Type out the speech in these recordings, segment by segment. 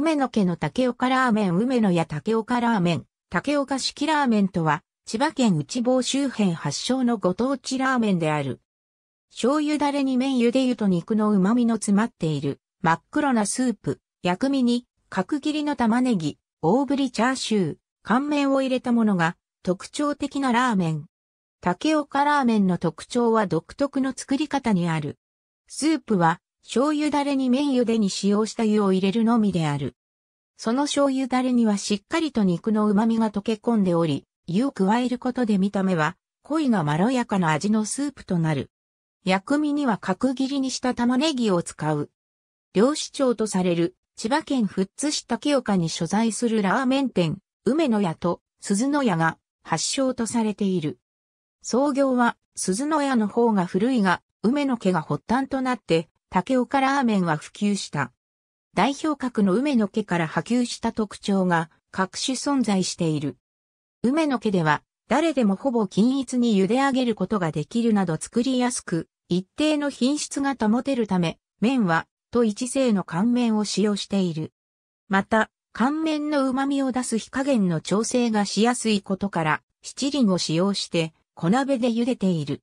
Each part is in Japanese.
梅野家の竹岡ラーメン梅野屋竹岡ラーメン、竹岡式ラーメンとは、千葉県内房周辺発祥のご当地ラーメンである。醤油だれに麺茹で湯と肉の旨味の詰まっている、真っ黒なスープ、薬味に、角切りの玉ねぎ、大ぶりチャーシュー、乾麺を入れたものが、特徴的なラーメン。竹岡ラーメンの特徴は独特の作り方にある。スープは、醤油ダレに麺茹でに使用した湯を入れるのみである。その醤油ダレにはしっかりと肉の旨味が溶け込んでおり、湯を加えることで見た目は、濃いがまろやかな味のスープとなる。薬味には角切りにした玉ねぎを使う。漁師長とされる、千葉県富津市竹岡に所在するラーメン店、梅の屋と鈴の屋が発祥とされている。創業は鈴の屋の方が古いが、梅の家が発端となって、竹岡ラーメンは普及した。代表格の梅の家から波及した特徴が各種存在している。梅の家では誰でもほぼ均一に茹で上げることができるなど作りやすく、一定の品質が保てるため、麺は、と一製の乾麺を使用している。また、乾麺の旨味を出す火加減の調整がしやすいことから、七輪を使用して、小鍋で茹でている。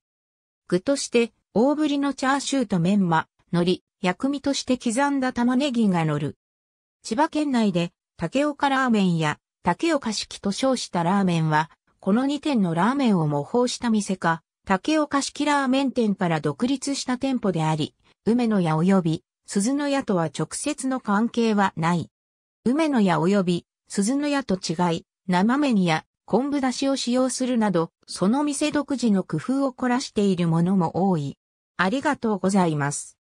具として、大ぶりのチャーシューとメンマ、のり、薬味として刻んだ玉ねぎが乗る。千葉県内で、竹岡ラーメンや、竹岡式と称したラーメンは、この2店のラーメンを模倣した店か、竹岡式ラーメン店から独立した店舗であり、梅の屋及び、鈴の屋とは直接の関係はない。梅の屋及び、鈴の屋と違い、生麺や昆布だしを使用するなど、その店独自の工夫を凝らしているものも多い。ありがとうございます。